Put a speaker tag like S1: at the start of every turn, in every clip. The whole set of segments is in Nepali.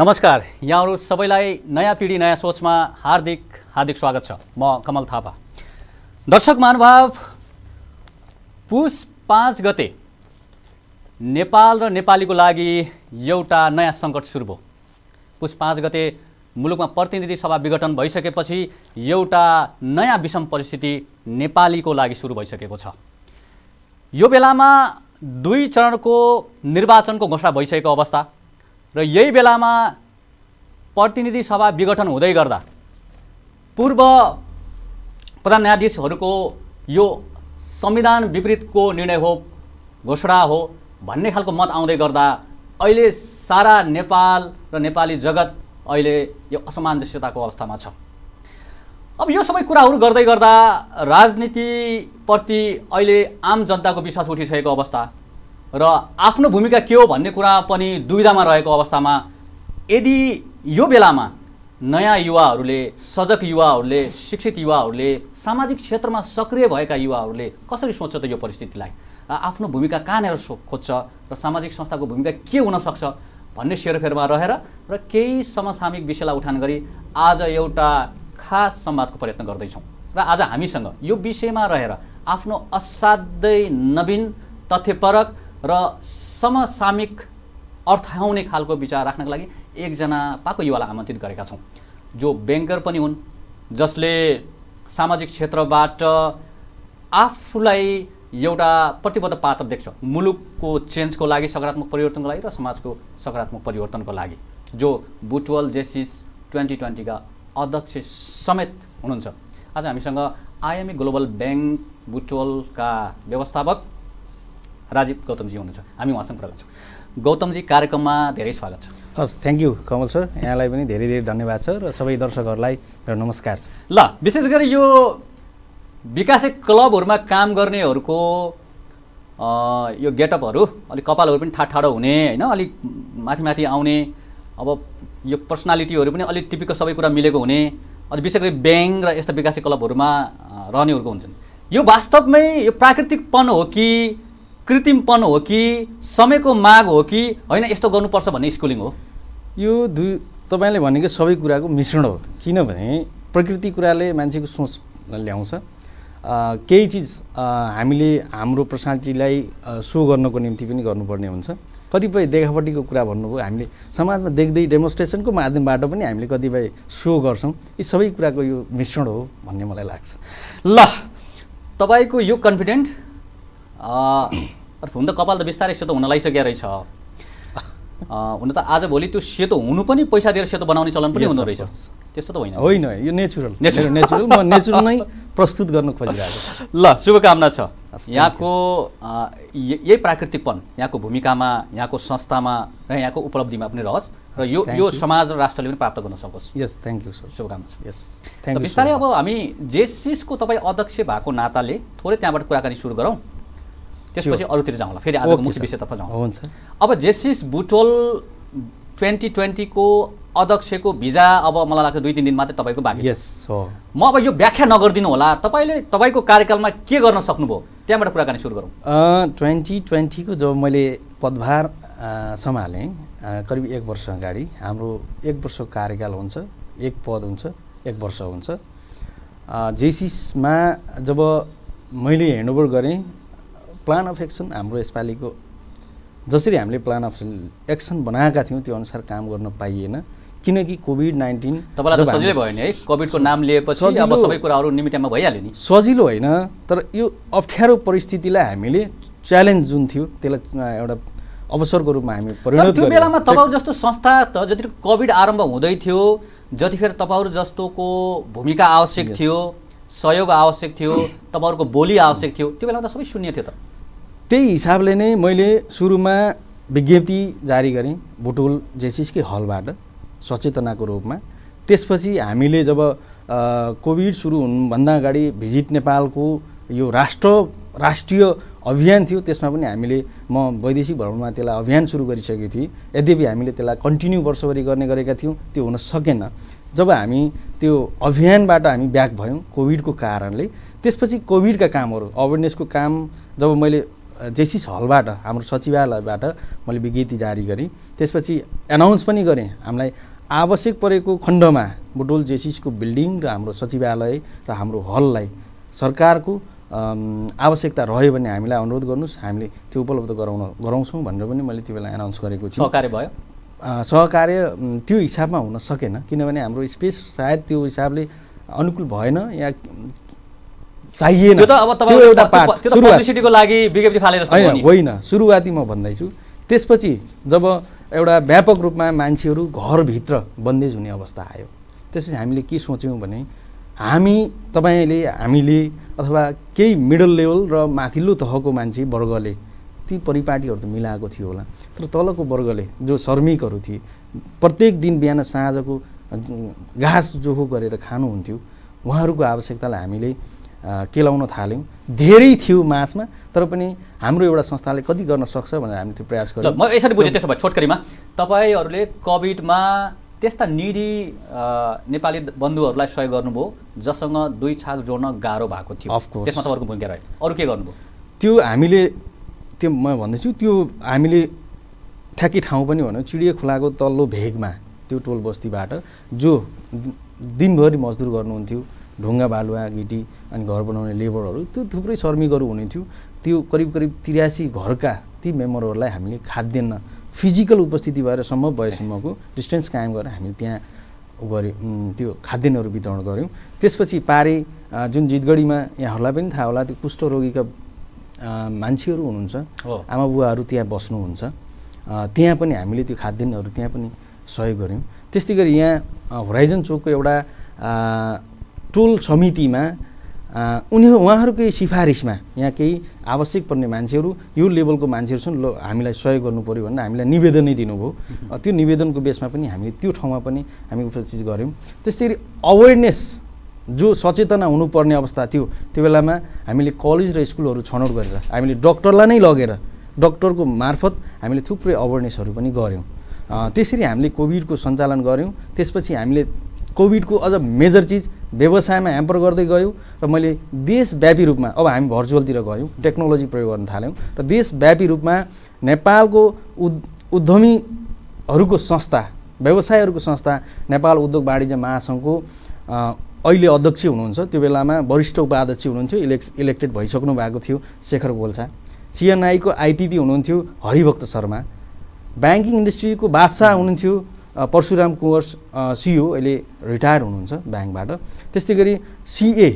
S1: नमस्कार यहाँहरू सबैलाई नयाँ पिँढी नयाँ सोचमा हार्दिक हार्दिक स्वागत छ म कमल थापा दर्शक महानुभाव पुष पाँच गते नेपाल र नेपालीको लागि एउटा नयाँ सङ्कट सुरु भयो पुष पाँच गते मुलुकमा प्रतिनिधि सभा विघटन भइसकेपछि एउटा नयाँ विषम परिस्थिति नेपालीको लागि सुरु भइसकेको छ यो बेलामा दुई चरणको निर्वाचनको घोषणा भइसकेको अवस्था र यही बेलामा प्रतिनिधि सभा विघटन हुँदै गर्दा पूर्व प्रधान न्यायाधीशहरूको यो संविधान विपरीतको निर्णय हो घोषणा हो भन्ने खालको मत आउँदै गर्दा अहिले सारा नेपाल र नेपाली जगत अहिले यो असमञ्जस्यताको अवस्थामा छ अब यो सबै कुराहरू गर्दै गर्दा राजनीतिप्रति अहिले आम जनताको विश्वास उठिसकेको अवस्था र आफ्नो भूमिका के हो भन्ने कुरा पनि दुविधामा रहेको अवस्थामा यदि यो बेलामा नयाँ युवाहरूले सजग युवाहरूले शिक्षित युवाहरूले सामाजिक क्षेत्रमा सक्रिय भएका युवाहरूले कसरी सोच्छ त यो परिस्थितिलाई आफ्नो भूमिका कहाँनिर सो खोज्छ र सामाजिक संस्थाको भूमिका के हुनसक्छ भन्ने सेरोफेरमा रहेर र केही समसामयिक विषयलाई उठान गरी आज एउटा खास संवादको प्रयत्न गर्दैछौँ र आज हामीसँग यो विषयमा रहेर आफ्नो असाध्यै नवीन तथ्यपरक र समसामयिक अर्थाउने खालको विचार राख्नको लागि एकजना पाको युवालाई आमन्त्रित गरेका छौँ जो ब्याङ्कर पनि हुन् जसले सामाजिक क्षेत्रबाट आफूलाई एउटा प्रतिबद्ध पात्र देख्छ मुलुकको चेन्जको लागि सकारात्मक परिवर्तनको लागि र समाजको सकारात्मक परिवर्तनको लागि जो बुटवल जेसिस ट्वेन्टी ट्वेन्टीका अध्यक्ष समेत हुनुहुन्छ आज हामीसँग आइएमए ग्लोबल ब्याङ्क बुटवलका व्यवस्थापक राजीव गौतमजी हुनुहुन्छ हामी उहाँसँग कुरा गर्छौँ गौतमजी कार्यक्रममा धेरै स्वागत छ
S2: हस् थ्याङ्क यू कमल सर
S1: यहाँलाई पनि धेरै धेरै धन्यवाद छ र सबै दर्शकहरूलाई र नमस्कार छ ल विशेष गरी यो विकासे क्लबहरूमा काम गर्नेहरूको यो गेटअपहरू अलिक कपालहरू पनि ठाट ठाडो हुने होइन अलिक माथि माथि आउने अब यो पर्सनालिटीहरू पनि अलिक टिपिकल सबै कुरा मिलेको हुने अनि विशेष गरी ब्याङ्क र यस्ता विकासे क्लबहरूमा रहनेहरूको हुन्छन् यो वास्तवमै यो प्राकृतिकपन हो कि कृत्रिमपन हो कि समयको माग हो कि होइन यस्तो गर्नुपर्छ भन्ने स्कुलिङ हो यो दुई
S2: तपाईँले भनेको सबै कुराको मिश्रण हो किनभने प्रकृति कुराले मान्छेको सोच ल्याउँछ केही चिज हामीले हाम्रो प्रशान्तिलाई सो गर्नको निम्ति पनि गर्नुपर्ने हुन्छ कतिपय देखापट्टिको कुरा भन्नुभयो हामीले समाजमा देख्दै डेमोन्स्ट्रेसनको माध्यमबाट पनि हामीले कतिपय सो गर्छौँ यी सबै कुराको यो मिश्रण हो भन्ने मलाई लाग्छ
S1: ल तपाईँको यो कन्फिडेन्ट हुन त कपाल त बिस्तारै सेतो हुन लागिसकेको रहेछ हुन त आज भोलि त्यो सेतो हुनु पनि पैसा दिएर सेतो बनाउने चलन पनि हुँदो रहेछ त्यस्तो त होइन होइन
S2: यो नेचुरल नेचुरल नेचुरल म नेचुरल नै प्रस्तुत गर्न खोजिरहेको ल शुभकामना छ
S1: यहाँको यही प्राकृतिकपन यहाँको भूमिकामा यहाँको संस्थामा र यहाँको उपलब्धिमा पनि रहोस् र यो यो समाज र राष्ट्रले पनि प्राप्त गर्न सकोस् यस थ्याङ्क यू सर शुभकामना छ यस थ्याङ्क यू बिस्तारै अब हामी जेसिसको तपाईँ अध्यक्ष भएको नाताले थोरै त्यहाँबाट कुराकानी सुरु गरौँ त्यसपछि अरूतिर जाउँला फेरि आजको मुख्य विषयतर्फ जाउँ हुन्छ अब जेसिस बुटोल ट्वेन्टी ट्वेन्टीको अध्यक्षको भिजा अब मलाई लाग्छ दुई तिन दिन मात्रै तपाईँको बाँकी यस हो म अब यो व्याख्या नगरिदिनु होला तपाईँले तपाईँको कार्यकालमा के गर्न सक्नुभयो त्यहाँबाट कुराकानी सुरु गरौँ
S2: ट्वेन्टी ट्वेन्टीको जब मैले पदभार सम्हालेँ करिब एक वर्ष अगाडि हाम्रो एक वर्षको कार्यकाल हुन्छ एक पद हुन्छ एक वर्ष हुन्छ जेसिसमा जब मैले ह्यान्डओभर गरेँ प्लान अफ एक्सन हाम्रो यसपालिको जसरी हामीले प्लान अफ एक्सन बनाएका थियौँ त्यो अनुसार काम गर्न पाइएन किनकि कोभिड नाइन्टिन तपाईँलाई सजिलै भयो
S1: नि है कोभिडको नाम लिएपछि अब सबै कुराहरू निमित्तमा भइहाल्यो नि
S2: सजिलो होइन तर यो अप्ठ्यारो परिस्थितिलाई हामीले च्यालेन्ज जुन थियो त्यसलाई एउटा अवसरको रूपमा हामी परिणत त्यो बेलामा तपाईँहरू
S1: जस्तो संस्था त जति कोभिड आरम्भ हुँदै थियो जतिखेर तपाईँहरू जस्तोको भूमिका आवश्यक थियो सहयोग आवश्यक थियो तपाईँहरूको बोली आवश्यक थियो त्यो बेलामा त सबै शून्य थियो त
S2: त्यही हिसाबले नै मैले सुरुमा विज्ञप्ति जारी गरेँ बुटुल जेसिसकै हलबाट सचेतनाको रूपमा त्यसपछि हामीले जब कोभिड सुरु हुनुभन्दा अगाडि भिजिट नेपालको यो राष्ट्र राष्ट्रिय अभियान थियो त्यसमा पनि हामीले म वैदेशिक भ्रमणमा त्यसलाई अभियान सुरु गरिसकेको थिएँ यद्यपि हामीले त्यसलाई कन्टिन्यू वर्षभरि गर्ने गरेका थियौँ त्यो हुन सकेन जब हामी त्यो अभियानबाट हामी ब्याक भयौँ कोभिडको कारणले त्यसपछि कोभिडका कामहरू अवेरनेसको काम जब मैले जेसिस हलबाट हाम्रो सचिवालयबाट मैले विज्ञप्ति जारी गरेँ त्यसपछि एनाउन्स पनि गरेँ हामीलाई आवश्यक परेको खण्डमा बुटोल जेसिसको बिल्डिङ र हाम्रो सचिवालय र हाम्रो हललाई सरकारको आवश्यकता रह्यो भने हामीलाई अनुरोध गर्नुहोस् हामीले त्यो उपलब्ध गराउन गराउँछौँ भनेर पनि मैले त्यो बेला एनाउन्स गरेको छु सहकार्य भयो सहकार्य त्यो हिसाबमा हुन सकेन किनभने हाम्रो स्पेस सायद त्यो हिसाबले अनुकूल भएन या चाहिएन त्यो एउटा पार्ट सुरुवातको
S1: लागि विज्ञप्ति फाले होइन होइन
S2: सुरुवाती म भन्दैछु त्यसपछि जब एउटा व्यापक रूपमा मान्छेहरू घरभित्र बन्देज हुने अवस्था आयो त्यसपछि हामीले के सोच्यौँ भने हामी तपाईँले हामीले अथवा केही मिडल लेभल र माथिल्लो तहको मान्छे वर्गले ती परिपाटीहरू त मिलाएको थियो होला तर तलको वर्गले जो श्रमिकहरू थिए प्रत्येक दिन बिहान साँझको घाँस जोखो गरेर खानुहुन्थ्यो उहाँहरूको आवश्यकतालाई हामीले केलाउन थाल्यौँ धेरै थियो मासमा तर पनि हाम्रो एउटा संस्थाले कति गर्न सक्छ भनेर हामी त्यो प्रयास गर्छौँ म यसरी बुझेँ त्यसो
S1: भए छोटकरीमा तपाईँहरूले कोभिडमा त्यस्ता निडी नेपाली बन्धुहरूलाई सहयोग गर्नुभयो जससँग दुई छाक जोड्न गाह्रो भएको थियो त्यसमा तपाईँहरूको भूमिका रह्यो अरू के गर्नुभयो
S2: त्यो हामीले त्यो म भन्दैछु त्यो हामीले ठ्याक्की ठाउँ पनि भनौँ चिडिया खोलाको तल्लो भेगमा त्यो टोल बस्तीबाट जो दिनभरि मजदुर गर्नुहुन्थ्यो ढुङ्गा बालुवा गिटी अनि घर बनाउने लेबरहरू त्यो थुप्रै श्रमिकहरू हुने थियो त्यो करिब करिब त्रियासी घरका ती मेम्बरहरूलाई हामीले खाद्यान्न फिजिकल उपस्थिति भएर सम्भव भएसम्मको डिस्टेन्स कायम गरेर हामीले त्यहाँ गऱ्यौँ त्यो खाद्यान्नहरू वितरण गऱ्यौँ त्यसपछि पारे जुन जितगढीमा यहाँहरूलाई पनि थाहा होला त्यो कुष्ठरोगीका मान्छेहरू हुनुहुन्छ आमा बुवाहरू त्यहाँ बस्नुहुन्छ त्यहाँ पनि हामीले त्यो खाद्यान्नहरू त्यहाँ पनि सहयोग गऱ्यौँ त्यस्तै गरी यहाँ होराइजन चोकको एउटा टोल समितिमा उनीहरू उहाँहरूकै सिफारिसमा यहाँ केही आवश्यक पर्ने मान्छेहरू यो लेभलको मान्छेहरू छन् ल हामीलाई सहयोग गर्नु पऱ्यो भनेर हामीलाई निवेदनै दिनुभयो त्यो निवेदनको बेसमा पनि हामीले त्यो ठाउँमा पनि हामी उपस्थित गऱ्यौँ त्यसै गरी अवेरनेस जो सचेतना हुनुपर्ने अवस्था थियो त्यो बेलामा हामीले कलेज र स्कुलहरू छनौट गरेर हामीले डक्टरलाई नै लगेर डक्टरको मार्फत हामीले थुप्रै अवेरनेसहरू पनि गऱ्यौँ त्यसरी हामीले कोभिडको सञ्चालन गऱ्यौँ त्यसपछि हामीले कोभिडको अझ मेजर चिज व्यवसायमा ह्याम्पर गर्दै गयो र मैले देशव्यापी रूपमा अब हामी भर्चुअलतिर गयौँ टेक्नोलोजी प्रयोग गर्न थाल्यौँ र देशव्यापी रूपमा नेपालको उद् उद्यमीहरूको संस्था व्यवसायहरूको संस्था नेपाल उद्योग वाणिज्य महासङ्घको अहिले अध्यक्ष हुनुहुन्छ त्यो बेलामा वरिष्ठ उपाध्यक्ष हुनुहुन्थ्यो इलेक्स इलेक्टेड भइसक्नु भएको थियो शेखर गोल्छा सिएनआईको आइपिपी हुनुहुन्थ्यो हरिभक्त शर्मा ब्याङ्किङ इन्डस्ट्रीको बादशाह हुनुहुन्थ्यो परशुराम कुँवर सिओ अहिले रिटायर हुनुहुन्छ ब्याङ्कबाट त्यस्तै गरी सिए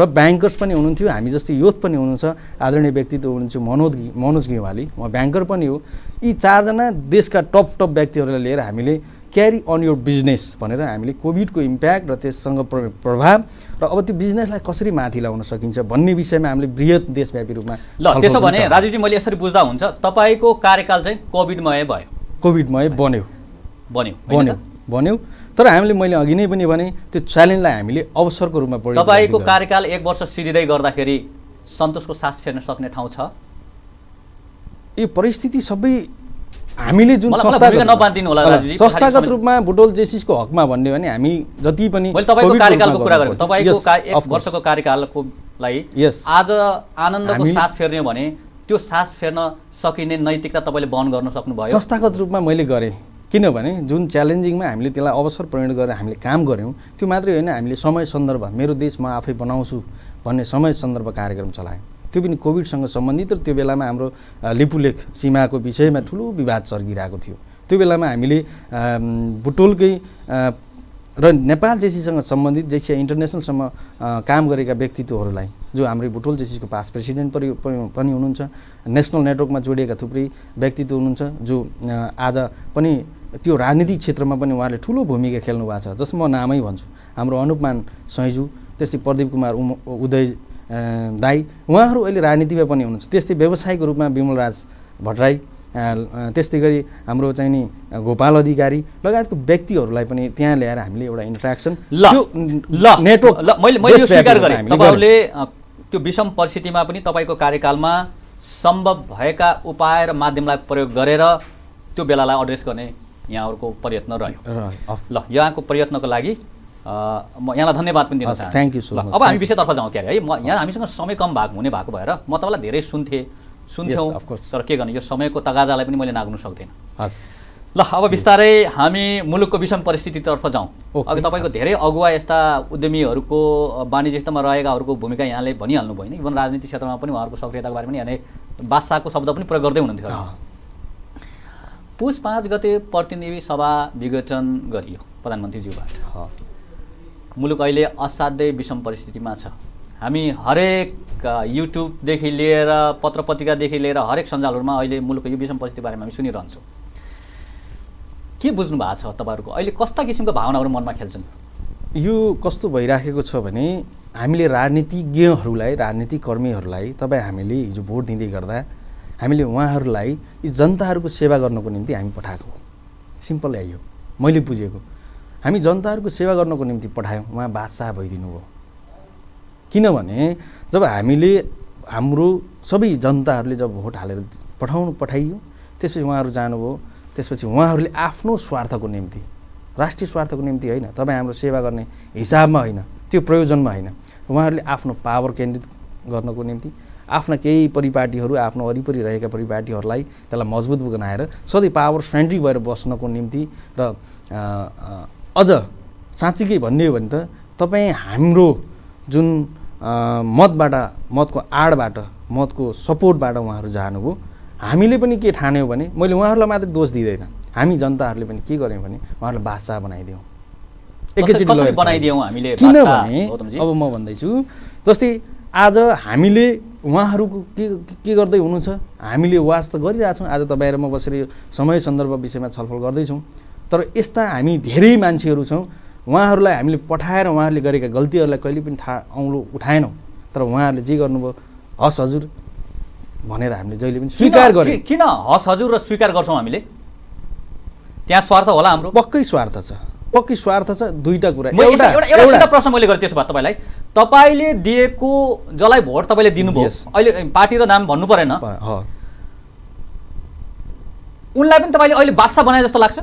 S2: र ब्याङ्कर्स पनि हुनुहुन्थ्यो हामी जस्तै युथ पनि हुनुहुन्छ आदरणीय व्यक्तित्व हुनुहुन्छ मनोज मनोज गेवाली उहाँ ब्याङ्कर पनि हो यी चारजना देशका टप टप व्यक्तिहरूलाई लिएर हामीले क्यारी अन यो बिजनेस भनेर हामीले कोभिडको इम्प्याक्ट र त्यससँग प्रभाव र अब त्यो बिजनेसलाई कसरी माथि लाउन सकिन्छ भन्ने विषयमा हामीले वृहत देशव्यापी रूपमा ल त्यसो भने
S1: राजुजी मैले यसरी बुझ्दा हुन्छ तपाईँको कार्यकाल चाहिँ कोभिडमय भयो
S2: कोभिडमय बन्यो
S1: बन्यो
S2: बन्यो तर हामीले मैले अघि नै पनि भने त्यो च्यालेन्जलाई हामीले अवसरको रूपमा पढ्यौँ तपाईँको
S1: कार्यकाल एक वर्ष सिधिँदै गर्दाखेरि सन्तोषको सास फेर्न सक्ने ठाउँ छ
S2: यो परिस्थिति सबै हामीले जुन नबानिदिनु होला संस्थागत रूपमा बुटोल जेसिसको हकमा भन्यो भने हामी जति पनि तपाईँको कार्यकालको कुरा गरेँ तपाईँको एक
S1: वर्षको कार्यकालको लागि आज आनन्दको सास फेर्ने भने त्यो सास फेर्न सकिने नैतिकता तपाईँले वहन गर्न सक्नुभयो
S2: संस्थागत रूपमा मैले गरेँ किनभने जुन च्यालेन्जिङमा हामीले त्यसलाई अवसर परिणत गरेर हामीले काम गऱ्यौँ त्यो मात्रै होइन हामीले समय सन्दर्भ मेरो देश म आफै बनाउँछु भन्ने समय सन्दर्भ कार्यक्रम चलायौँ त्यो पनि कोभिडसँग सम्बन्धित र त्यो बेलामा हाम्रो लिपुलेख सीमाको विषयमा ठुलो विवाद चर्किरहेको थियो त्यो बेलामा हामीले बुटोलकै र नेपाल जेसीसँग सम्बन्धित जेसी इन्टरनेसनलसम्म काम गरेका व्यक्तित्वहरूलाई जो हाम्रो बुटोल जेसीको पास प्रेसिडेन्ट पनि हुनुहुन्छ नेसनल नेटवर्कमा जोडिएका थुप्रै व्यक्तित्व हुनुहुन्छ जो आज पनि त्यो राजनीतिक क्षेत्रमा पनि उहाँले ठुलो भूमिका खेल्नु भएको छ जसमा म नामै भन्छु हाम्रो अनुपमान सैजू त्यस्तै प्रदीप कुमार उम उदय दाई उहाँहरू अहिले राजनीतिमा पनि हुनुहुन्छ त्यस्तै व्यावसायिक रूपमा विमल राज भट्टराई त्यस्तै गरी हाम्रो चाहिँ नि गोपाल अधिकारी लगायतको व्यक्तिहरूलाई पनि त्यहाँ ल्याएर हामीले एउटा इन्ट्राक्सन ल ल नेटवर्क मैले मैले स्वीकार गरेँ तपाईँहरूले
S1: त्यो विषम परिस्थितिमा पनि तपाईँको कार्यकालमा सम्भव भएका उपाय र माध्यमलाई प्रयोग गरेर त्यो बेलालाई अड्रेस गर्ने यहाँहरूको प्रयत्न
S2: रह्यो
S1: ल यहाँको प्रयत्नको लागि म यहाँलाई धन्यवाद पनि दिन चाहन्छु थ्याङ्क यू सो मच अब हामी विषयतर्फ जाउँ क्यारे है म यहाँ हामीसँग समय कम भएको हुने भएको भएर म तपाईँलाई धेरै सुन्थेँ सुन्थ्यौँ तर के गर्ने यो समयको तगाजालाई पनि मैले नाग्नु सक्दिनँ हस् ल अब बिस्तारै हामी मुलुकको विषम परिस्थितितर्फ जाउँ अघि तपाईँको धेरै अगुवा यस्ता उद्यमीहरूको वाणिज्यमा रहेकाहरूको भूमिका यहाँले भनिहाल्नु भयो होइन इभन राजनीति क्षेत्रमा पनि उहाँहरूको सक्रियताको बारेमा पनि यहाँले बादशाहको शब्द पनि प्रयोग गर्दै हुनुहुन्थ्यो पुष पाँच गते प्रतिनिधि सभा विघटन गरियो प्रधानमन्त्रीज्यूबाट मुलुक अहिले असाध्यै विषम परिस्थितिमा छ हामी हरेक युट्युबदेखि लिएर पत्र पत्रिकादेखि लिएर हरेक सञ्जालहरूमा अहिले मुलुकको यो विषम परिस्थिति बारेमा हामी सुनिरहन्छौँ के बुझ्नु भएको छ तपाईँहरूको अहिले कस्ता किसिमको भावनाहरू मनमा खेल्छन्
S2: यो कस्तो भइराखेको छ भने हामीले राजनीतिज्ञहरूलाई कर्मीहरूलाई तपाईँ हामीले हिजो भोट दिँदै गर्दा हामीले उहाँहरूलाई यी जनताहरूको सेवा गर्नको निम्ति हामी पठाएको सिम्पल यही हो मैले बुझेको हामी जनताहरूको सेवा गर्नको निम्ति पठायौँ उहाँ बादशाह भइदिनु भयो किनभने जब हामीले हाम्रो सबै जनताहरूले जब भोट हालेर पठाउनु पठाइयो त्यसपछि उहाँहरू जानुभयो त्यसपछि उहाँहरूले आफ्नो स्वार्थको निम्ति राष्ट्रिय स्वार्थको निम्ति होइन तपाईँ हाम्रो सेवा गर्ने हिसाबमा होइन त्यो प्रयोजनमा होइन उहाँहरूले आफ्नो पावर केन्द्रित गर्नको निम्ति आफ्ना केही परिपाटीहरू आफ्नो वरिपरि रहेका परिपाटीहरूलाई त्यसलाई मजबुत बनाएर सधैँ पावर फ्रेन्डली भएर बस्नको निम्ति र अझ साँच्चीकै भन्ने हो भने त तपाईँ हाम्रो जुन मतबाट मतको आडबाट मतको सपोर्टबाट उहाँहरू जानुभयो हामीले पनि के ठान्यौँ भने मैले उहाँहरूलाई मात्र दोष दिँदैन हामी जनताहरूले पनि के गर्यौँ भने उहाँहरूलाई बादशाह बनाइदिउँ
S1: एकैचोटि बनाइदियौँ हामीले किनभने
S2: अब म भन्दैछु जस्तै आज हामीले उहाँहरू के के गर्दै हुनुहुन्छ हामीले वास त गरिरहेछौँ आज तपाईँ र म बसेर यो समय सन्दर्भ विषयमा छलफल गर्दैछौँ तर यस्ता हामी धेरै मान्छेहरू छौँ उहाँहरूलाई हामीले पठाएर उहाँहरूले गरेका गल्तीहरूलाई कहिले पनि थाहा औँलो उठाएनौँ तर उहाँहरूले जे गर्नुभयो हस् हजुर भनेर हामीले जहिले पनि स्वीकार गरे
S1: किन हस् हजुर र स्वीकार गर्छौँ हामीले त्यहाँ स्वार्थ होला हाम्रो पक्कै स्वार्थ छ
S2: पक्कै स्वार्थ छ दुईवटा कुरा एउटा
S1: प्रश्न मैले गरेँ त्यसो भए तपाईँलाई तपाईँले दिएको जसलाई भोट तपाईँले दिनुभयो अहिले पार्टी र नाम भन्नु परेन उनलाई पनि तपाईँले अहिले बादशाह बनाए जस्तो लाग्छ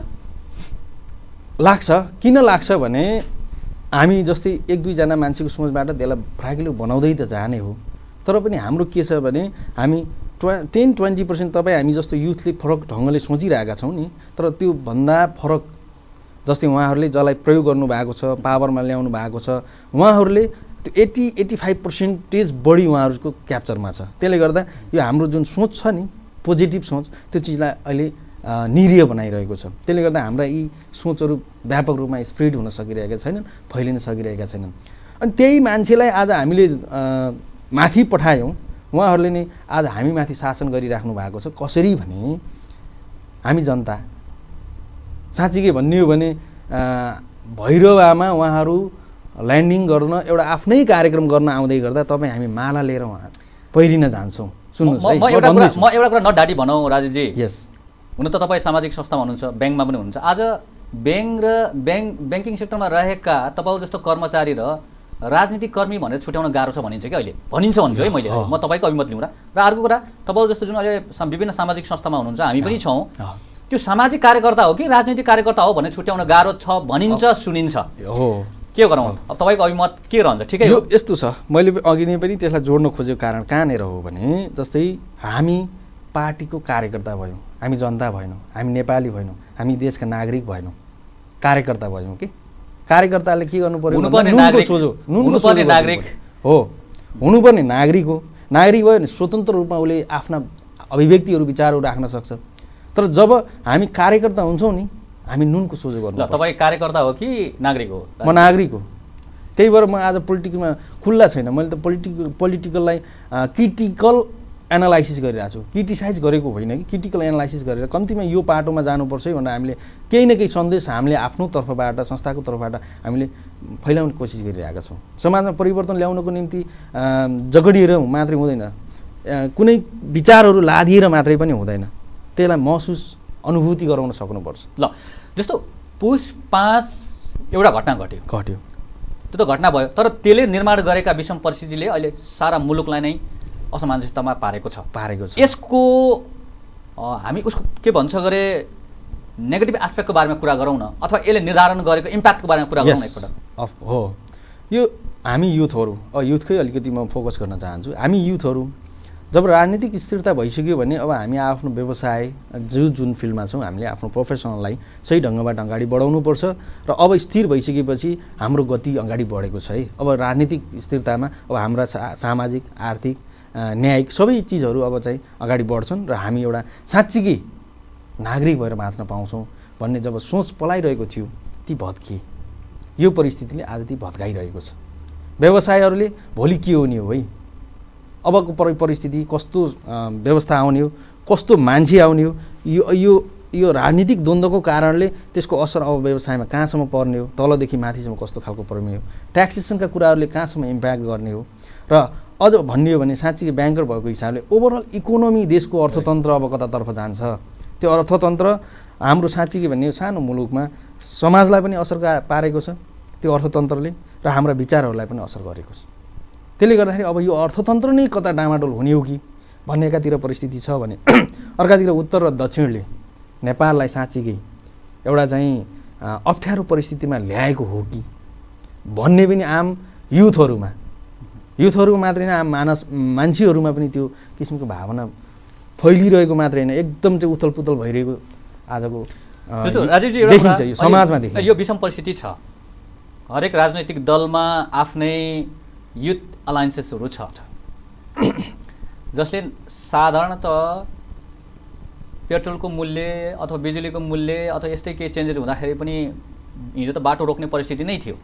S2: लाग्छ किन लाग्छ भने हामी जस्तै एक दुईजना मान्छेको सोचबाट त्यसलाई फ्राकिलो बनाउँदै त जाने हो तर पनि हाम्रो के छ भने हामी ट्वा टेन ट्वेन्टी पर्सेन्ट तपाईँ हामी जस्तो युथले फरक ढङ्गले सोचिरहेका छौँ नि तर त्योभन्दा फरक जस्तै उहाँहरूले जसलाई प्रयोग गर्नुभएको छ पावरमा ल्याउनु भएको छ उहाँहरूले त्यो एट्टी एट्टी फाइभ पर्सेन्टेज बढी उहाँहरूको क्याप्चरमा छ त्यसले गर्दा यो हाम्रो जुन सोच छ नि पोजिटिभ सोच त्यो चिजलाई अहिले निरीय बनाइरहेको छ त्यसले गर्दा हाम्रा यी सोचहरू व्यापक रूपमा स्प्रेड हुन सकिरहेका छैनन् फैलिन सकिरहेका छैनन् अनि त्यही मान्छेलाई आज हामीले माथि पठायौँ उहाँहरूले नै आज हामी माथि शासन गरिराख्नु भएको छ कसरी भने हामी जनता साँच्चीकै भन्ने हो भने भैरवामा उहाँहरू ल्यान्डिङ गर्न एउटा आफ्नै कार्यक्रम गर्न आउँदै गर्दा तपाईँ हामी माला लिएर उहाँ पहिरिन जान्छौँ सुन्नुहोस् म एउटा कुरा म
S1: एउटा नडाटी भनौँ राजीवजी यस हुन त तपाईँ सामाजिक संस्थामा हुनुहुन्छ ब्याङ्कमा पनि हुनुहुन्छ आज ब्याङ्क र ब्याङ्क ब्याङ्किङ सेक्टरमा रहेका तपाईँ जस्तो कर्मचारी र राजनीतिक कर्मी भनेर छुट्याउन गाह्रो छ भनिन्छ कि अहिले भनिन्छ भन्छु है मैले म तपाईँको अभिमत लिउँ र अर्को कुरा तपाईँ जस्तो जुन अहिले विभिन्न सामाजिक संस्थामा हुनुहुन्छ हामी पनि छौँ त्यो सामाजिक कार्यकर्ता हो कि राजनीतिक कार्यकर्ता हो भनेर छुट्याउन गाह्रो छ भनिन्छ सुनिन्छ हो के गरौँ अब तपाईँको अभिमत के रहन्छ ठिकै हो यस्तो छ
S2: मैले अघि नै पनि त्यसलाई जोड्न खोजेको कारण कहाँनिर हो भने जस्तै हामी पार्टीको कार्यकर्ता भयौँ हामी जनता भएनौँ हामी नेपाली भएनौँ हामी देशका नागरिक भएनौँ कार्यकर्ता भयौँ कि कार्यकर्ताले के गर्नु पर्यो सोझो हुनुपर्ने नागरिक हो हुनुपर्ने नागरिक हो नागरिक भयो भने स्वतन्त्र रूपमा उसले आफ्ना अभिव्यक्तिहरू विचारहरू राख्न सक्छ तर जब हामी कार्यकर्ता हुन्छौँ नि हामी नुनको सोझो गर्नु तपाईँ
S1: कार्यकर्ता हो कि नागरिक हो म नागरिक
S2: हो त्यही भएर म आज पोलिटिकलमा खुल्ला छैन मैले त पोलिटिकल पोलिटिकललाई क्रिटिकल एनालाइसिस गरिरहेको छु क्रिटिसाइज गरेको होइन कि क्रिटिकल एनालाइसिस गरेर कम्तीमा यो पाटोमा जानुपर्छ है भनेर हामीले केही न केही सन्देश हामीले आफ्नो तर्फबाट संस्थाको तर्फबाट हामीले फैलाउने कोसिस गरिरहेका छौँ समाजमा परिवर्तन ल्याउनको निम्ति जगडिएर मात्रै हुँदैन कुनै विचारहरू लादिएर मात्रै पनि
S1: हुँदैन त्यसलाई महसुस अनुभूति गराउन सक्नुपर्छ ल जस्तो पुष पाँच एउटा घटना घट्यो घट्यो त्यो त घटना भयो तर त्यसले निर्माण गरेका विषम परिस्थितिले अहिले सारा मुलुकलाई नै असमान्यतामा पारेको छ पारेको छ यसको हामी उसको के भन्छ गरे नेगेटिभ एस्पेक्टको बारेमा कुरा गरौँ न अथवा यसले निर्धारण गरेको इम्प्याक्टको बारेमा कुरा गरौँ
S2: एकपल्ट हो यो हामी युथहरू युथकै अलिकति म फोकस गर्न चाहन्छु हामी युथहरू जब राजनीतिक स्थिरता भइसक्यो भने अब हामी आफ्नो व्यवसाय जु जुन फिल्डमा छौँ हामीले आफ्नो प्रोफेसनललाई सही ढङ्गबाट अगाडि बढाउनुपर्छ र अब स्थिर भइसकेपछि हाम्रो गति अगाडि बढेको छ है अब राजनीतिक स्थिरतामा अब हाम्रा सामाजिक आर्थिक न्यायिक सबै चिजहरू अब चाहिँ अगाडि बढ्छन् र हामी एउटा साँच्चीकै नागरिक भएर बाँच्न पाउँछौँ भन्ने जब सोच पलाइरहेको थियो ती भत्किए यो परिस्थितिले आज ती भत्काइरहेको छ व्यवसायहरूले भोलि के हुने हो है अबको परिस्थिति कस्तो व्यवस्था आउने हो कस्तो मान्छे आउने हो यो यो यो राजनीतिक द्वन्द्वको कारणले त्यसको असर अब व्यवसायमा कहाँसम्म पर्ने हो तलदेखि माथिसम्म कस्तो खालको पर्ने हो ट्याक्सेसनका कुराहरूले कहाँसम्म इम्प्याक्ट गर्ने हो र अझ भन्ने भने साँच्चीकै ब्याङ्कर भएको हिसाबले ओभरअल इकोनोमी देशको अर्थतन्त्र अब कतातर्फ जान्छ त्यो अर्थतन्त्र हाम्रो साँच्चीकै भन्ने सानो मुलुकमा समाजलाई पनि असर पारेको छ त्यो अर्थतन्त्रले र हाम्रा विचारहरूलाई पनि असर गरेको छ त्यसले गर्दाखेरि अब यो अर्थतन्त्र नै कता डामाडोल हुने हो कि भन्ने एकातिर परिस्थिति छ भने अर्कातिर उत्तर र दक्षिणले नेपाललाई साँच्चीकै एउटा चाहिँ अप्ठ्यारो परिस्थितिमा ल्याएको हो कि भन्ने पनि आम युथहरूमा युथहरू मात्रै होइन आम मानस मान्छेहरूमा पनि त्यो किसिमको भावना फैलिरहेको मात्रै होइन एकदम चाहिँ उथल पुथल भइरहेको आजको देखिन्छ यो समाजमा देखिन्छ
S1: यो विषम परिस्थिति छ हरेक राजनैतिक दलमा आफ्नै युथ अलायन्सेसहरू छ जसले साधारणत पेट्रोलको मूल्य अथवा बिजुलीको मूल्य अथवा यस्तै केही चेन्जेस हुँदाखेरि पनि हिजो त बाटो रोक्ने परिस्थिति नै थियो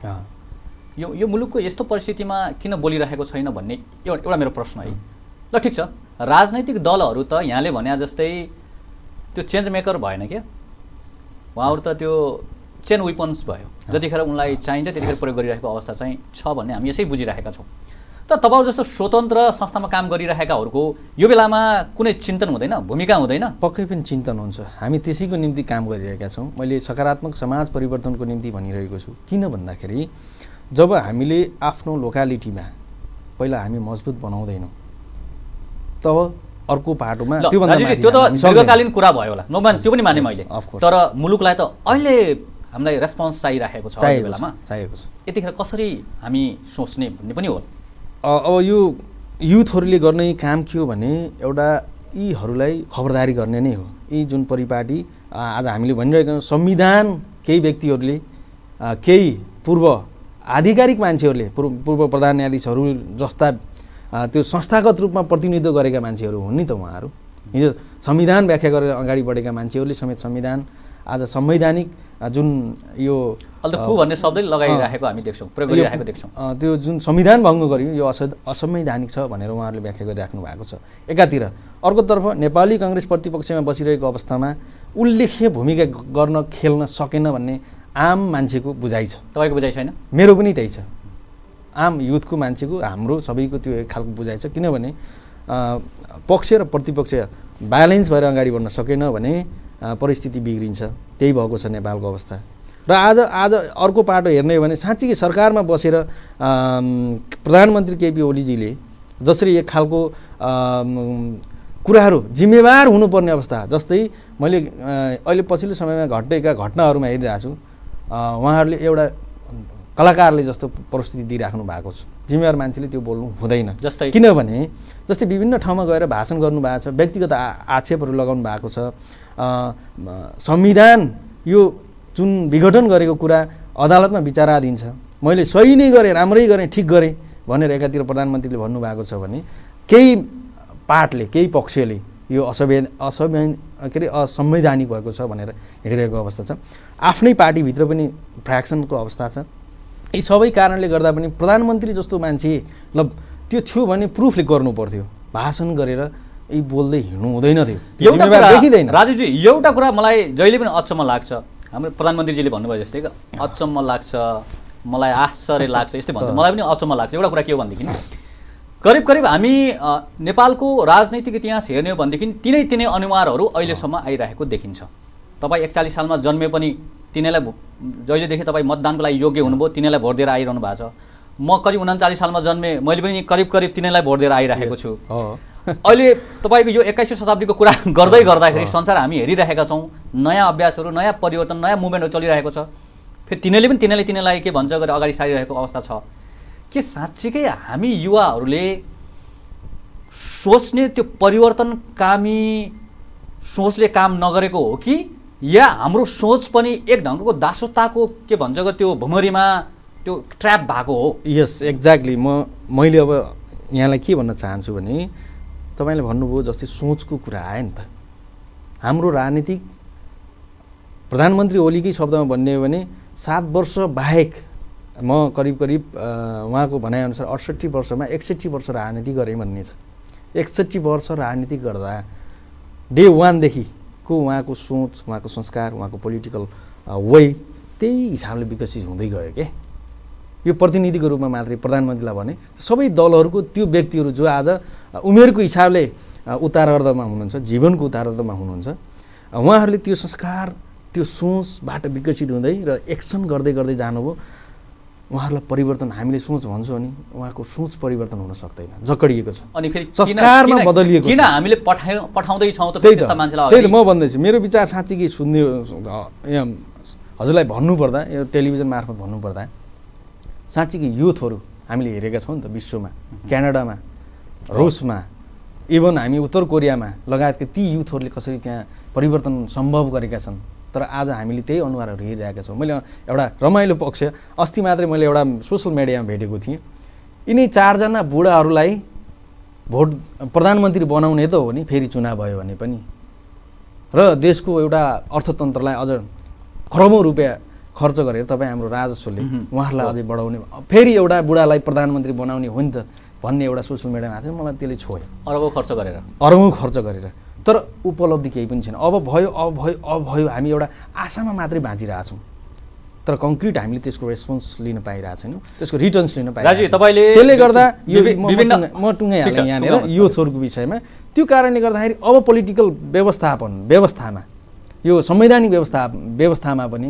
S1: यो यो मुलुकको यस्तो परिस्थितिमा किन बोलिरहेको छैन भन्ने एउटा एउटा मेरो प्रश्न है ल ठिक छ राजनैतिक दलहरू त यहाँले भने जस्तै त्यो चेन्ज मेकर भएन क्या उहाँहरू त त्यो चेन वेपन्स भयो जतिखेर उनलाई चाहिन्छ त्यतिखेर प्रयोग गरिरहेको अवस्था चाहिँ छ भन्ने हामी यसै बुझिरहेका छौँ त तपाईँहरू जस्तो स्वतन्त्र संस्थामा काम गरिरहेकाहरूको यो बेलामा कुनै चिन्तन हुँदैन भूमिका हुँदैन
S2: पक्कै पनि चिन्तन हुन्छ हामी त्यसैको निम्ति काम गरिरहेका छौँ मैले सकारात्मक समाज परिवर्तनको निम्ति भनिरहेको छु किन भन्दाखेरि जब हामीले आफ्नो लोकालिटीमा पहिला हामी मजबुत बनाउँदैनौँ तब अर्को पाटोमा त्यो त दीर्घकालीन कुरा भयो होला
S1: म त्यो पनि माने मैले तर मुलुकलाई त अहिले हामीलाई रेस्पोन्स चाहिरहेको छ चाहिएको छ यतिखेर कसरी हामी सोच्ने भन्ने पनि हो
S2: अब यो युथहरूले गर्ने काम के हो भने एउटा यीहरूलाई खबरदारी गर्ने नै हो यी जुन परिपाटी आज हामीले भनिरहेका छौँ संविधान केही व्यक्तिहरूले केही पूर्व आधिकारिक मान्छेहरूले पूर्व पूर्व प्रधान न्यायाधीशहरू जस्ता त्यो संस्थागत रूपमा प्रतिनिधित्व गरेका मान्छेहरू हुन् नि त उहाँहरू हिजो संविधान व्याख्या गरेर अगाडि बढेका मान्छेहरूले समेत संविधान आज संवैधानिक जुन यो
S1: भन्ने शब्दै लगाइराखेको हामी देख्छौँ प्रयोग गरिराखेको देख्छौँ
S2: त्यो जुन संविधान भङ्ग गऱ्यौँ यो असद असंवैधानिक छ भनेर उहाँहरूले व्याख्या गरिराख्नु भएको छ एकातिर अर्कोतर्फ नेपाली कङ्ग्रेस प्रतिपक्षमा बसिरहेको अवस्थामा उल्लेख्य भूमिका गर्न खेल्न सकेन भन्ने आम मान्छेको बुझाइ छ तपाईँको बुझाइ छैन मेरो पनि त्यही छ आम युथको मान्छेको हाम्रो सबैको त्यो एक खालको बुझाइ छ किनभने पक्ष र प्रतिपक्ष ब्यालेन्स भएर अगाडि बढ्न सकेन भने परिस्थिति बिग्रिन्छ त्यही भएको छ नेपालको अवस्था र आज आज अर्को पाटो हेर्ने हो भने साँच्चीकै सरकारमा बसेर प्रधानमन्त्री केपी ओलीजीले जसरी एक खालको कुराहरू जिम्मेवार हुनुपर्ने अवस्था जस्तै मैले अहिले पछिल्लो समयमा घटेका घटनाहरूमा हेरिरहेको छु उहाँहरूले एउटा कलाकारले जस्तो परिस्थिति दिइराख्नु भएको छ जिम्मेवार मान्छेले त्यो बोल्नु हुँदैन जस्तै किनभने जस्तै विभिन्न ठाउँमा गएर भाषण गर्नुभएको छ व्यक्तिगत आक्षेपहरू लगाउनु भएको छ संविधान यो जुन विघटन गरेको कुरा अदालतमा विचाराधीन छ मैले सही नै गरेँ राम्रै गरेँ ठिक गरेँ भनेर एकातिर प्रधानमन्त्रीले भन्नुभएको छ भने केही पार्टले केही पक्षले यो असभ्य असभ्य के अरे असंवैधानिक भएको छ भनेर हिँडिरहेको अवस्था छ आफ्नै पार्टीभित्र पनि फ्रेक्सनको अवस्था छ यी सबै कारणले गर्दा पनि प्रधानमन्त्री जस्तो मान्छे ल त्यो थियो भने प्रुफले गर्नु पर्थ्यो भाषण गरेर यी बोल्दै हिँड्नु हुँदैन थियो देखिँदैन
S1: राजुजी एउटा कुरा मलाई जहिले पनि अचम्म लाग्छ हाम्रो प्रधानमन्त्रीजीले भन्नुभयो जस्तै अचम्म लाग्छ मलाई आश्चर्य लाग्छ यस्तै भन्छ मलाई पनि अचम्म लाग्छ एउटा कुरा के हो भनेदेखि करिब करिब हामी नेपालको राजनैतिक इतिहास हेर्ने हो भनेदेखि तिनै तिनै अनुहारहरू अहिलेसम्म आइरहेको देखिन्छ तपाईँ एकचालिस सालमा जन्मे पनि तिनीहरूलाई जहिलेदेखि तपाईँ मतदानको लागि योग्य हुनुभयो तिनीहरूलाई भोट दिएर आइरहनु भएको छ म करिब उनाचालिस सालमा जन्मेँ मैले पनि करिब करिब तिनीहरूलाई भोट दिएर आइरहेको छु अहिले तपाईँको यो एक्काइसौँ शताब्दीको कुरा गर्दै गर्दाखेरि संसार हामी हेरिरहेका छौँ नयाँ अभ्यासहरू नयाँ परिवर्तन नयाँ मुभमेन्टहरू चलिरहेको छ फेरि तिनीहरूले पनि तिनीहरूले तिनीहरूलाई के भन्छ गरेर अगाडि सारिरहेको अवस्था छ के साँच्चीकै हामी युवाहरूले सोच्ने त्यो परिवर्तनकामी सोचले काम नगरेको हो कि या हाम्रो सोच पनि एक ढङ्गको दासताको के भन्छ त्यो भुमरीमा त्यो ट्र्याप भएको हो यस एक्ज्याक्टली म मैले अब
S2: यहाँलाई के भन्न चाहन्छु भने तपाईँले भन्नुभयो जस्तै सोचको कुरा आयो नि त हाम्रो राजनीतिक प्रधानमन्त्री ओलीकै शब्दमा भन्ने हो भने सात वर्ष बाहेक म करिब करिब उहाँको भनाइअनुसार अठसट्ठी वर्षमा एकसट्ठी वर्ष राजनीति गरेँ भन्ने छ एकसट्ठी वर्ष राजनीति गर्दा डे वानदेखि को उहाँको सोच उहाँको संस्कार उहाँको पोलिटिकल वे त्यही हिसाबले विकसित हुँदै गयो के यो प्रतिनिधिको रूपमा मात्रै प्रधानमन्त्रीलाई भने सबै दलहरूको त्यो व्यक्तिहरू जो आज उमेरको हिसाबले उतारर्धमा हुनुहुन्छ जीवनको उतारर्धमा हुनुहुन्छ उहाँहरूले त्यो संस्कार त्यो सोचबाट विकसित हुँदै र एक्सन गर्दै गर्दै जानुभयो उहाँहरूलाई परिवर्तन हामीले सोच भन्छौँ नि उहाँको सोच परिवर्तन हुन सक्दैन जकडिएको छ अनि फेरि संस्कारमा बदलिएको किन हामीले
S1: पठाउँदैछौँ त त्यही त म
S2: भन्दैछु मेरो विचार साँच्चीकै सुन्ने हजुरलाई भन्नुपर्दा यो टेलिभिजन मार्फत भन्नुपर्दा साँच्चीकै युथहरू हामीले हेरेका छौँ नि त विश्वमा क्यानाडामा रुसमा इभन हामी उत्तर कोरियामा लगायतका ती युथहरूले कसरी त्यहाँ परिवर्तन सम्भव गरेका छन् तर आज हामीले त्यही अनुहारहरू हेरिरहेका छौँ मैले एउटा रमाइलो पक्ष अस्ति मात्रै मैले एउटा सोसियल मिडियामा भेटेको थिएँ यिनी चारजना बुढाहरूलाई भोट प्रधानमन्त्री बनाउने त हो नि फेरि चुनाव भयो भने पनि र देशको एउटा अर्थतन्त्रलाई अझ खरबौँ रुपियाँ खर्च गरेर तपाईँ हाम्रो राजस्वले उहाँहरूलाई अझै बढाउने फेरि एउटा बुढालाई प्रधानमन्त्री बनाउने हो नि त भन्ने एउटा सोसियल मिडियामा आएको थियो मलाई त्यसले छोयो
S1: अरबौँ खर्च गरेर अरबौँ
S2: खर्च गरेर तर उपलब्धि केही पनि छैन अब भयो अब भयो अब भयो हामी एउटा आशामा मात्रै बाँचिरहेछौँ तर कङ्क्रिट हामीले त्यसको रेस्पोन्स लिन पाइरहेको छैनौँ त्यसको रिटर्न्स लिन पाइरहेको तपाईँले त्यसले गर्दा यो म टुङ्गाइहाल्छु यहाँनिर यो छोरको विषयमा त्यो कारणले गर्दाखेरि अब पोलिटिकल व्यवस्थापन व्यवस्थामा यो संवैधानिक व्यवस्था व्यवस्थामा पनि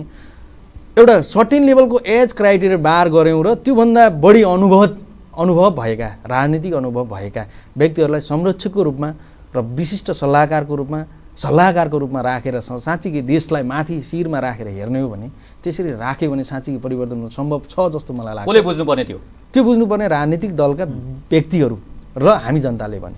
S2: एउटा सर्टेन लेभलको एज क्राइटेरिया बार गऱ्यौँ र त्योभन्दा बढी अनुभव अनुभव भएका राजनीतिक अनुभव भएका व्यक्तिहरूलाई संरक्षकको रूपमा र विशिष्ट सल्लाहकारको रूपमा सल्लाहकारको रूपमा राखेर साँच्चीकै देशलाई माथि शिरमा राखेर हेर्ने हो भने त्यसरी राख्यो भने साँच्चीकै परिवर्तन हुनु सम्भव छ जस्तो मलाई लाग्छ कसले बुझ्नुपर्ने थियो त्यो बुझ्नुपर्ने राजनीतिक दलका व्यक्तिहरू र हामी जनताले भने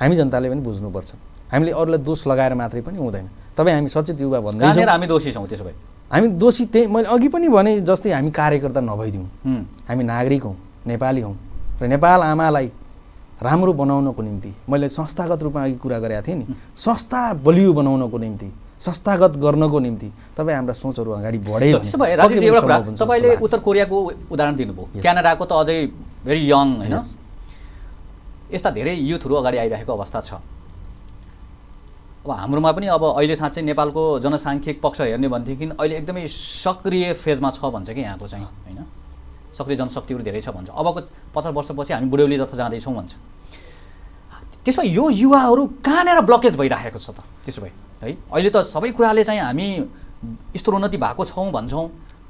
S2: हामी जनताले पनि बुझ्नुपर्छ हामीले अरूलाई दोष लगाएर मात्रै पनि हुँदैन तपाईँ हामी सचेत युवा भन्दै हामी
S1: दोषी छौँ त्यसो भए
S2: हामी दोषी त्यही मैले अघि पनि भने जस्तै हामी कार्यकर्ता नभइदिउँ हामी नागरिक हौँ नेपाली हौँ र नेपाल आमालाई राम्रो बनाउनको निम्ति मैले संस्थागत रूपमा अघि कुरा गरेका थिएँ नि संस्था बलियो बनाउनको निम्ति संस्थागत गर्नको निम्ति तपाईँ हाम्रा सोचहरू अगाडि बढे तपाईँले उत्तर
S1: कोरियाको उदाहरण दिनुभयो क्यानाडाको त अझै भेरी यङ होइन यस्ता धेरै युथहरू अगाडि आइरहेको अवस्था छ अब हाम्रोमा पनि अब अहिले साँच्चै नेपालको जनसाङ्ख्यिक पक्ष हेर्ने भनेदेखि अहिले एकदमै सक्रिय फेजमा छ भन्छ कि यहाँको चाहिँ होइन सक्रिय जनशक्तिहरू धेरै छ भन्छ अबको पचास वर्षपछि हामी बुढ्यौलीतर्फ जाँदैछौँ भन्छ त्यसो भए यो युवाहरू कहाँनिर ब्लकेज भइराखेको छ त त्यसो भए है अहिले त सबै कुराले चाहिँ हामी यस्तो उन्नति भएको छौँ भन्छौँ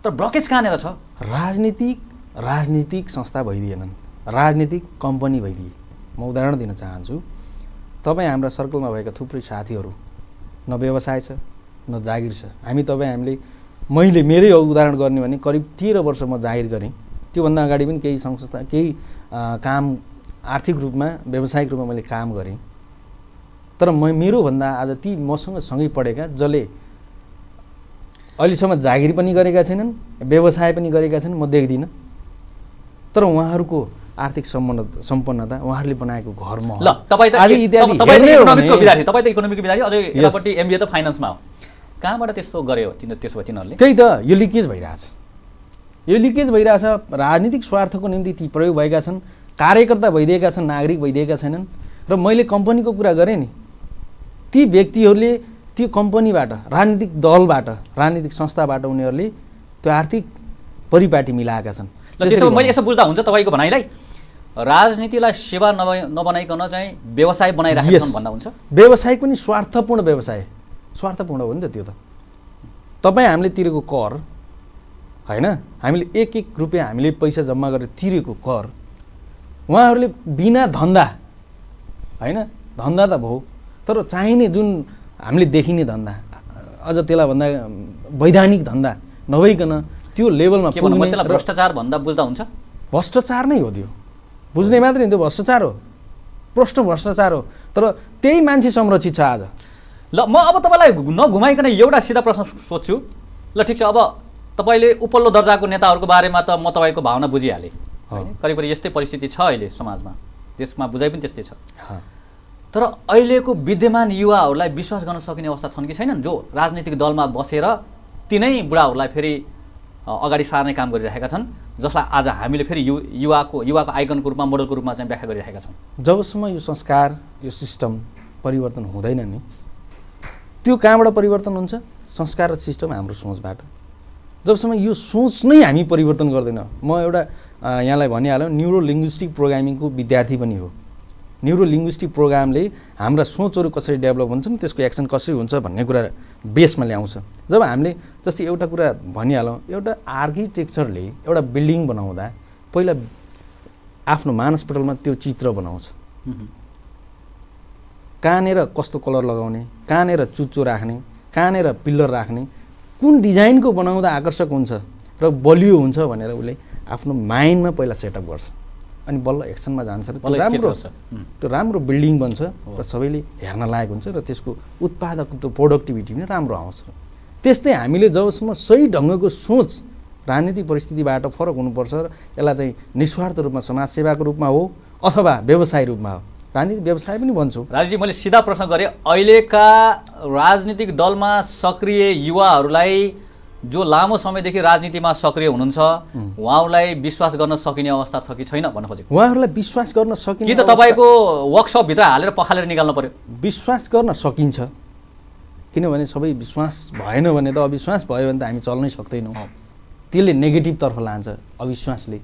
S1: तर ब्लकेज कहाँनिर छ
S2: राजनीतिक राजनीतिक संस्था भइदिएनन् राजनीतिक कम्पनी भइदिए म उदाहरण दिन चाहन्छु तपाईँ हाम्रा सर्कलमा भएका थुप्रै साथीहरू न व्यवसाय छ न जागिर छ हामी तपाईँ हामीले मैले मेरै उदाहरण गर्ने भने करिब तेह्र वर्ष म जागिर गरेँ त्योभन्दा अगाडि पनि केही संस्था केही काम आर्थिक रूपमा व्यावसायिक रूपमा मैले काम गरेँ तर म मेरोभन्दा आज ती मसँग सँगै पढेका जसले अहिलेसम्म जागिर पनि गरेका छैनन् व्यवसाय पनि गरेका छन् म देख्दिनँ तर उहाँहरूको आर्थिक सम्पन्न सम्पन्नता उहाँहरूले बनाएको घरमा ल तपाईँ त इकोनोमिकको विद्यार्थी
S1: तपाईँ त इकोनोमिक विद्यार्थी अझै यतापट्टि एमबिए त फाइनेन्समा हो कहाँबाट त्यस्तो गऱ्यो त्यसो भए तिनीहरूले त्यही त
S2: यो लिकेज भइरहेछ यो लिकेज भइरहेछ राजनीतिक स्वार्थको निम्ति ती प्रयोग भएका छन् कार्यकर्ता भइदिएका छन् नागरिक भइदिएका छैनन् र मैले कम्पनीको कुरा गरेँ नि ती व्यक्तिहरूले त्यो कम्पनीबाट राजनीतिक दलबाट राजनीतिक संस्थाबाट उनीहरूले त्यो आर्थिक परिपाटी मिलाएका छन् मैले
S1: यसो बुझ्दा हुन्छ तपाईँको भनाइलाई राजनीतिलाई सेवा नबना नबनाइकन चाहिँ व्यवसाय बनाइरहेको छन् भन्दा हुन्छ
S2: व्यवसाय पनि स्वार्थपूर्ण व्यवसाय स्वार्थपूर्ण हो नि त त्यो त तपाईँ हामीले तिरेको कर होइन हामीले एक एक रुपियाँ हामीले पैसा जम्मा गरेर तिरेको कर उहाँहरूले बिना धन्दा होइन धन्दा त भयो तर चाहिने जुन हामीले देखिने धन्दा अझ त्यसलाई भन्दा वैधानिक धन्दा नभइकन
S1: त्यो लेभलमा भ्रष्टाचार भन्दा बुझ्दा हुन्छ
S2: भ्रष्टाचार नै हो त्यो बुझ्ने मात्रै हो त्यो भ्रष्टाचार हो प्रष्ट भ्रष्टाचार हो तर त्यही मान्छे संरक्षित छ आज
S1: ल म अब तपाईँलाई नघुमाइकन एउटा सिधा प्रश्न सोध्छु ल ठिक छ अब तपाईँले उपल्लो दर्जाको नेताहरूको बारेमा त म तपाईँको भावना बुझिहालेँ होइन करिब करिब यस्तै परिस्थिति छ अहिले समाजमा त्यसमा बुझाइ पनि त्यस्तै छ तर अहिलेको विद्यमान युवाहरूलाई विश्वास गर्न सकिने अवस्था छन् कि छैनन् जो राजनीतिक दलमा बसेर तिनै बुढाहरूलाई फेरि अगाडि सार्ने काम गरिरहेका छन् जसलाई आज हामीले फेरि यु युवाको युवाको आइकनको रूपमा मोडलको रूपमा चाहिँ व्याख्या गरिरहेका छन्
S2: जबसम्म यो संस्कार यो सिस्टम परिवर्तन हुँदैन नि त्यो कहाँबाट परिवर्तन हुन्छ संस्कार र सिस्टम हाम्रो सोचबाट जबसम्म यो सोच नै हामी परिवर्तन गर्दैन म एउटा यहाँलाई भनिहालौँ न्युरो लिङ्ग्विस्टिक प्रोग्रामिङको विद्यार्थी पनि हो न्युरो लिङ्ग्विस्टिक प्रोग्रामले हाम्रा सोचहरू कसरी डेभलप हुन्छन् त्यसको एक्सन कसरी हुन्छ भन्ने कुरा बेसमा ल्याउँछ जब हामीले जस्तै एउटा कुरा भनिहालौँ एउटा आर्किटेक्चरले एउटा बिल्डिङ बनाउँदा पहिला आफ्नो मानसपटलमा त्यो चित्र बनाउँछ कहाँनिर कस्तो कलर लगाउने कहाँनिर चुच्चो राख्ने कहाँनिर पिल्लर राख्ने कुन डिजाइनको बनाउँदा आकर्षक हुन्छ र बलियो हुन्छ भनेर उसले आफ्नो माइन्डमा पहिला सेटअप गर्छ अनि बल्ल एक्सनमा जान्छ र राम्रो त्यो राम्रो बिल्डिङ बन्छ र सबैले हेर्न लायक हुन्छ र त्यसको उत्पादक प्रोडक्टिभिटी पनि राम्रो आउँछ त्यस्तै हामीले जबसम्म सही ढङ्गको सोच राजनीतिक परिस्थितिबाट फरक हुनुपर्छ र यसलाई चाहिँ निस्वार्थ रूपमा समाजसेवाको रूपमा हो अथवा व्यवसाय रूपमा हो राजनीति व्यवसाय पनि भन्छु
S1: राजीजी मैले सिधा प्रश्न गरेँ अहिलेका राजनीतिक दलमा सक्रिय युवाहरूलाई जो लामो समयदेखि राजनीतिमा सक्रिय हुनुहुन्छ उहाँहरूलाई विश्वास गर्न सकिने अवस्था छ कि छैन भन्न खोजेको
S2: उहाँहरूलाई विश्वास गर्न
S1: सकिन्छ कि त तपाईँको वर्कसपभित्र हालेर पखालेर निकाल्नु पऱ्यो विश्वास
S2: गर्न सकिन्छ किनभने सबै विश्वास भएन भने त अविश्वास भयो भने त हामी चल्नै सक्दैनौँ त्यसले नेगेटिभतर्फ लान्छ अविश्वासले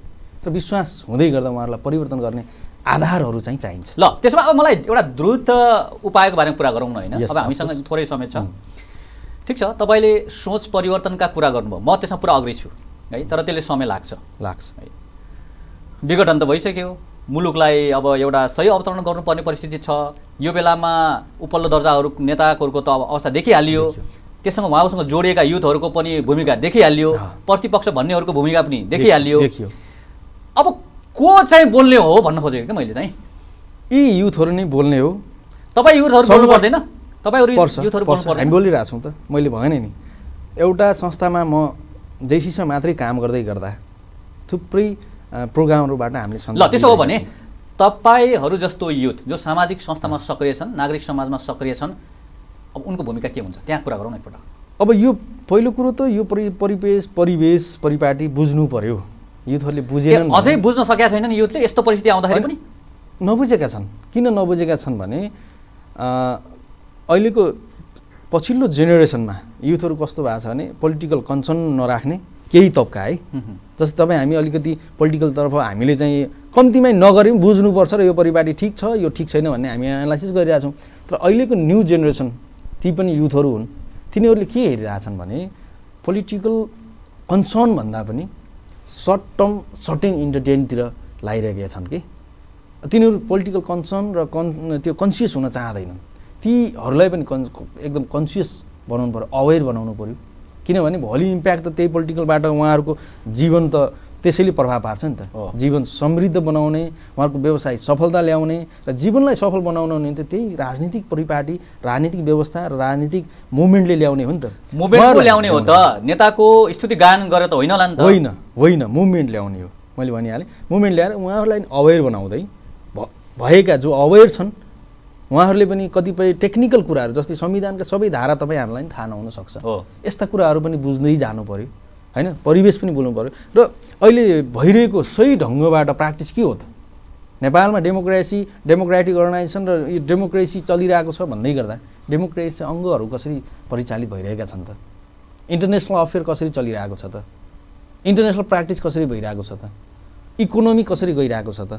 S2: तर विश्वास हुँदै गर्दा उहाँहरूलाई परिवर्तन गर्ने आधारहरू चाहिँ चाहिन्छ
S1: ल त्यसमा अब मलाई एउटा द्रुत उपायको बारेमा कुरा गरौँ न होइन अब हामीसँग थोरै समय छ ठिक छ तपाईँले सोच परिवर्तनका कुरा गर्नुभयो म त्यसमा पुरा अग्री छु है तर त्यसले समय लाग्छ लाग्छ है विघटन त भइसक्यो मुलुकलाई अब एउटा सही अवतरण गर्नुपर्ने परिस्थिति छ यो बेलामा उपल्लो दर्जाहरू नेताहरूको त अब अवस्था देखिहालियो त्यससँग उहाँहरूसँग जोडिएका युथहरूको पनि भूमिका देखिहालियो प्रतिपक्ष भन्नेहरूको भूमिका पनि देखिहालियो देखियो को चाहिँ बोल्ने हो भन्न खोजेको क्या मैले चाहिँ यी युथहरू नै बोल्ने हो तपाईँ युथहरू बोल्नु पर्दैन तपाईँहरू युथहरू हामी
S2: बोलिरहेको छौँ त मैले भएन नि एउटा संस्थामा म जेसीसँग मात्रै काम गर्दै गर्दा थुप्रै प्रोग्रामहरूबाट हामीले ल त्यसो हो भने
S1: तपाईँहरू जस्तो युथ जो सामाजिक संस्थामा सक्रिय छन् नागरिक समाजमा सक्रिय छन् अब उनको भूमिका के हुन्छ त्यहाँ कुरा गरौँ न एकपल्ट
S2: अब यो पहिलो कुरो त यो परि परिवेश परिवेश परिपाटी बुझ्नु पर्यो युथहरूले बुझेन अझै
S1: बुझ्न सकेका छैनन् युथले यस्तो परिस्थिति आउँदाखेरि पनि
S2: नबुझेका छन् किन नबुझेका छन् भने अहिलेको पछिल्लो जेनेरेसनमा युथहरू कस्तो भएको छ भने पोलिटिकल कन्सर्न नराख्ने केही तबका है जस्तै तपाईँ हामी अलिकति पोलिटिकल तर्फ हामीले चाहिँ कम्तीमै पनि बुझ्नुपर्छ र यो परिपाटी ठिक छ यो ठिक छैन भन्ने हामी एनालाइसिस गरिरहेछौँ तर अहिलेको न्यू जेनेरेसन ती पनि युथहरू हुन् तिनीहरूले के हेरिरहेछन् भने पोलिटिकल कन्सर्नभन्दा पनि सर्ट टर्म सर्टेन इन्टरटेनतिर लागिरहेका छन् कि तिनीहरू पोलिटिकल कन्सर्न र कन् त्यो कन्सियस हुन चाहँदैनन् तीहरूलाई पनि कन् एकदम कन्सियस बनाउनु पऱ्यो अवेर बनाउनु पऱ्यो किनभने भोलि इम्प्याक्ट त त्यही पोलिटिकलबाट उहाँहरूको जीवन त त्यसैले प्रभाव पार्छ नि त जीवन समृद्ध बनाउने उहाँहरूको व्यवसाय सफलता ल्याउने र जीवनलाई सफल बनाउन हुने त त्यही राजनीतिक परिपाटी राजनीतिक व्यवस्था र राजनीतिक मुभमेन्टले ल्याउने हो नि त मुभमेन्ट ल्याउने हो
S1: त नेताको स्तुति गायन गरेर त होइन होला नि त होइन
S2: होइन मुभमेन्ट ल्याउने हो मैले भनिहालेँ मुभमेन्ट ल्याएर उहाँहरूलाई अवेर बनाउँदै भएका जो अवेर छन् उहाँहरूले पनि कतिपय टेक्निकल कुराहरू जस्तै संविधानका सबै धारा तपाईँ हामीलाई पनि थाहा नहुनसक्छ यस्ता कुराहरू पनि बुझ्दै जानु पर्यो होइन परिवेश पनि बोल्नु पऱ्यो र अहिले भइरहेको सही ढङ्गबाट प्र्याक्टिस के हो त नेपालमा डेमोक्रेसी डेमोक्रेटिक अर्गनाइजेसन र यो डेमोक्रेसी चलिरहेको छ भन्दै गर्दा डेमोक्रेसी अङ्गहरू कसरी परिचालित भइरहेका छन् त इन्टरनेसनल अफेयर कसरी चलिरहेको छ त इन्टरनेसनल प्र्याक्टिस कसरी भइरहेको छ त इकोनोमी कसरी गइरहेको छ त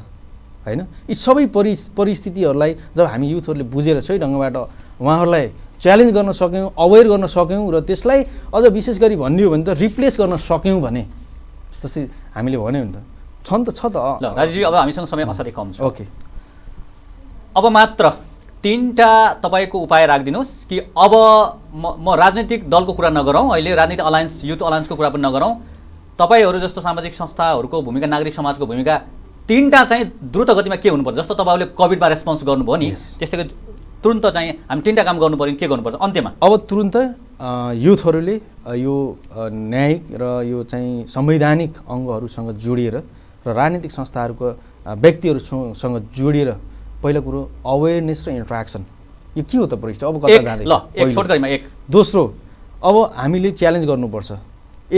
S2: होइन यी सबै परि परिस्थितिहरूलाई जब हामी युथहरूले बुझेर सही ढङ्गबाट उहाँहरूलाई च्यालेन्ज गर्न सक्यौँ अवेर गर्न सक्यौँ र त्यसलाई अझ विशेष गरी भनियो भने त रिप्लेस गर्न सक्यौँ भने जस्तै हामीले भन्यो नि त छ नि त छ त
S1: ल राजीजी अब हामीसँग समय असाध्यै कम छ ओके अब मात्र तिनवटा तपाईँको उपाय राखिदिनुहोस् कि अब म म राजनैतिक दलको कुरा नगरौँ अहिले राजनीतिक अलायन्स युथ अलायन्सको कुरा पनि नगरौँ तपाईँहरू जस्तो सामाजिक संस्थाहरूको भूमिका नागरिक समाजको भूमिका तिनवटा चाहिँ द्रुत गतिमा के हुनुपर्छ जस्तो तपाईँहरूले कोभिडमा रेस्पोन्स गर्नुभयो नि त्यसै गरी तुरन्त चाहिँ हामी तिनवटा काम गर्नु पऱ्यो के गर्नुपर्छ अन्त्यमा
S2: अब तुरन्त युथहरूले यो न्यायिक र यो चाहिँ संवैधानिक अङ्गहरूसँग जोडिएर र राजनीतिक संस्थाहरूको व्यक्तिहरूसँग जोडिएर पहिलो कुरो अवेरनेस र इन्ट्राक्सन यो के हो त परीक्षा अब कता जाँदैछ एक दोस्रो अब हामीले च्यालेन्ज गर्नुपर्छ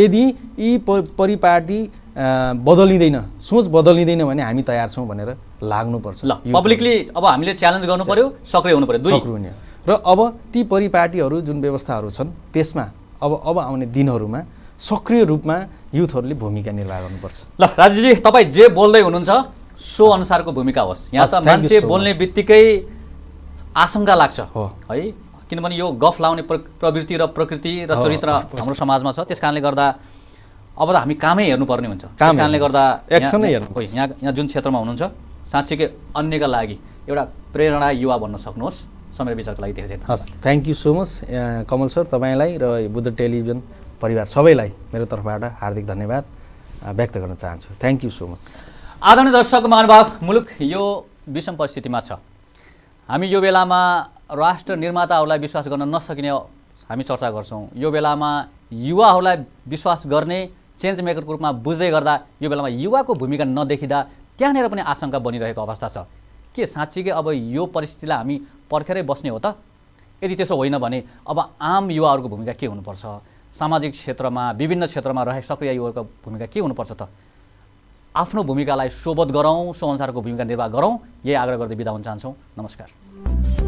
S2: यदि यी परिपाटी बदलिँदैन सोच बदलिँदैन भने हामी तयार छौँ भनेर लाग्नुपर्छ
S1: ल पब्लिकली अब हामीले च्यालेन्ज गर्नु पऱ्यो सक्रिय हुनु पर्यो हुने
S2: र अब ती परिपाटीहरू जुन व्यवस्थाहरू छन् त्यसमा अब अब आउने दिनहरूमा सक्रिय रूपमा
S1: युथहरूले भूमिका निर्वाह गर्नुपर्छ ल राजुजी तपाईँ जे बोल्दै हुनुहुन्छ सो अनुसारको भूमिका होस् यहाँ त मान्छे बोल्ने बित्तिकै आशङ्का लाग्छ हो है किनभने यो गफ लाउने प्रवृत्ति र प्रकृति र चरित्र हाम्रो समाजमा छ त्यस कारणले गर्दा अब त हामी कामै हेर्नुपर्ने हुन्छ त्यस कारणले गर्दा एक्सनै हेर्नु खोइ यहाँ यहाँ जुन क्षेत्रमा हुनुहुन्छ साँच्चीकै अन्यका लागि एउटा प्रेरणा युवा भन्न सक्नुहोस् समय विचारको लागि धेरै धेरै
S2: हस् thank you so much Kamal sir तपाईँलाई र बुद्ध टेलिभिजन परिवार सबैलाई मेरो तर्फबाट हार्दिक धन्यवाद व्यक्त गर्न चाहन्छु थ्याङ्क यू सो मच
S1: आदरणीय दर्शक महानुभाव मुलुक यो विषम परिस्थितिमा छ हामी यो बेलामा राष्ट्र निर्माताहरूलाई विश्वास गर्न नसकिने हामी चर्चा गर्छौँ यो बेलामा युवाहरूलाई विश्वास गर्ने चेन्ज मेकरको रूपमा बुझ्दै गर्दा यो बेलामा युवाको भूमिका नदेखिँदा त्यहाँनिर पनि आशंका बनिरहेको अवस्था छ के साँच्चीकै अब यो परिस्थितिलाई हामी पर्खेरै बस्ने हो त यदि त्यसो होइन भने अब आम युवाहरूको भूमिका के हुनुपर्छ सामाजिक क्षेत्रमा विभिन्न क्षेत्रमा रहेको सक्रिय युवाको भूमिका के हुनुपर्छ त आफ्नो भूमिकालाई शोबोध गरौँ सो अनुसारको भूमिका निर्वाह गरौँ यही आग्रह गर्दै बिदा हुन चाहन्छौँ नमस्कार